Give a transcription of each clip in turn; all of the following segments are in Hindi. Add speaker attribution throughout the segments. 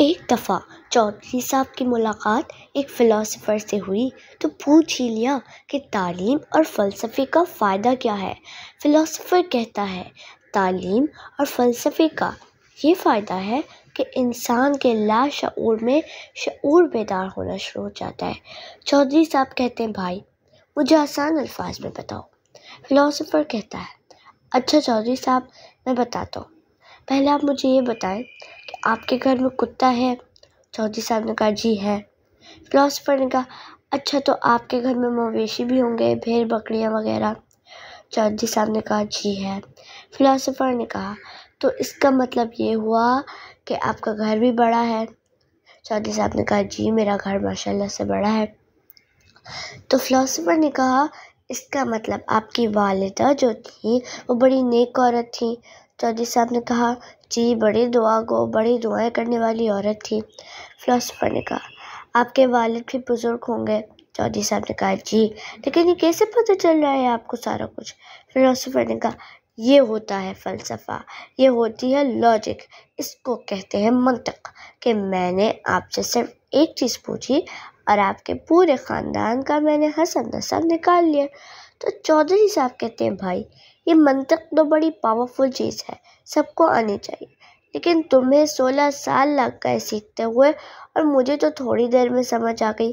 Speaker 1: एक दफ़ा चौधरी साहब की मुलाकात एक फ़िलासफ़र से हुई तो पूछ ही लिया कि तालीम और फ़लसफ़े का फ़ायदा क्या है फ़िलासफ़र कहता है तालीम और फ़लसफ़े का ये फ़ायदा है कि इंसान के लाशऊर में शूर बेदार होना शुरू हो जाता है चौधरी साहब कहते हैं भाई मुझे आसान अल्फाज में बताओ फ़िलासफ़र कहता है अच्छा चौधरी साहब मैं बताता हूँ पहले आप मुझे ये बताएं आपके घर में कुत्ता है चौधरी साहब ने कहा जी है फिलोसोफर ने कहा अच्छा तो आपके घर में मवेशी भी होंगे भेड़ बकरियाँ वगैरह चौधरी साहब ने कहा जी है फिलोसफर ने कहा तो इसका मतलब ये हुआ कि आपका घर भी बड़ा है चौधरी साहब ने कहा जी मेरा घर माशाल्लाह से बड़ा है तो फिलोसफर ने कहा इसका मतलब आपकी वालदा जो थी वो बड़ी नेक औरत थी चौधरी साहब ने कहा जी बड़ी दुआ गो बड़ी दुआएं करने वाली औरत थी फिलासफ़र ने कहा आपके वालिद भी बुज़ुर्ग होंगे चौधरी साहब ने कहा जी लेकिन ये कैसे पता चल रहा है आपको सारा कुछ फिलासफ़र ने कहा ये होता है फ़लसफ़ा ये होती है लॉजिक इसको कहते हैं मंतक कि मैंने आपसे सिर्फ एक चीज़ पूछी और आपके पूरे ख़ानदान का मैंने हसन नसन निकाल लिया तो चौधरी साहब कहते हैं भाई ये मंतक तो बड़ी पावरफुल चीज़ है सबको आनी चाहिए लेकिन तुम्हें सोलह साल लग गए सीखते हुए और मुझे तो थोड़ी देर में समझ आ गई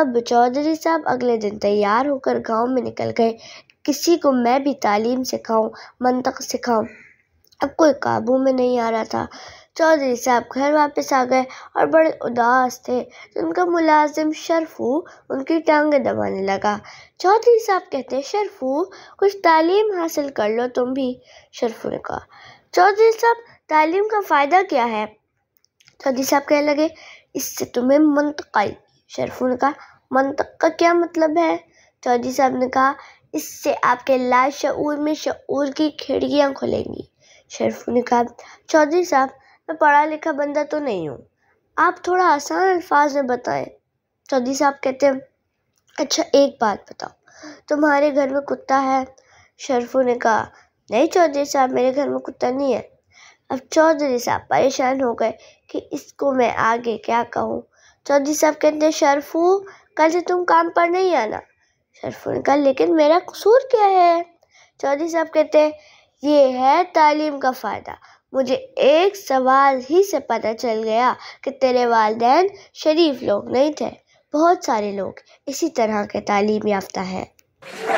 Speaker 1: अब चौधरी साहब अगले दिन तैयार होकर गांव में निकल गए किसी को मैं भी तालीम सिखाऊं मंतक सिखाऊं अब कोई काबू में नहीं आ रहा था चौधरी साहब घर वापस आ गए और बड़े उदास थे तो उनका मुलाजिम शरफू उनकी टांगें दबाने लगा चौधरी साहब कहते शरफू कुछ तालीम हासिल कर लो तुम भी शरफू ने कहा चौधरी साहब तालीम का फ़ायदा क्या है चौधरी साहब कहने लगे इससे तुम्हें मंतकल शरफू ने कहा मंतक का क्या मतलब है चौधरी साहब ने कहा इससे आपके लाशूर में शूर की खिड़कियाँ खुलेंगी शरफू ने कहा चौधरी साहब मैं पढ़ा लिखा बंदा तो नहीं हूँ आप थोड़ा आसान अल्फाज में बताएं चौधरी साहब कहते हैं अच्छा एक बात बताओ तुम्हारे घर में कुत्ता है शरफू ने कहा नहीं चौधरी साहब मेरे घर में कुत्ता नहीं है अब चौधरी साहब परेशान हो गए कि इसको मैं आगे क्या कहूँ चौधरी साहब कहते हैं शरफू कल से तुम काम पर नहीं आना शरफू ने कहा लेकिन मेरा कसूर क्या है चौधरी साहब कहते हैं ये है तालीम का फ़ायदा मुझे एक सवाल ही से पता चल गया कि तेरे वालदेन शरीफ लोग नहीं थे बहुत सारे लोग इसी तरह के तालीम याफ्ता हैं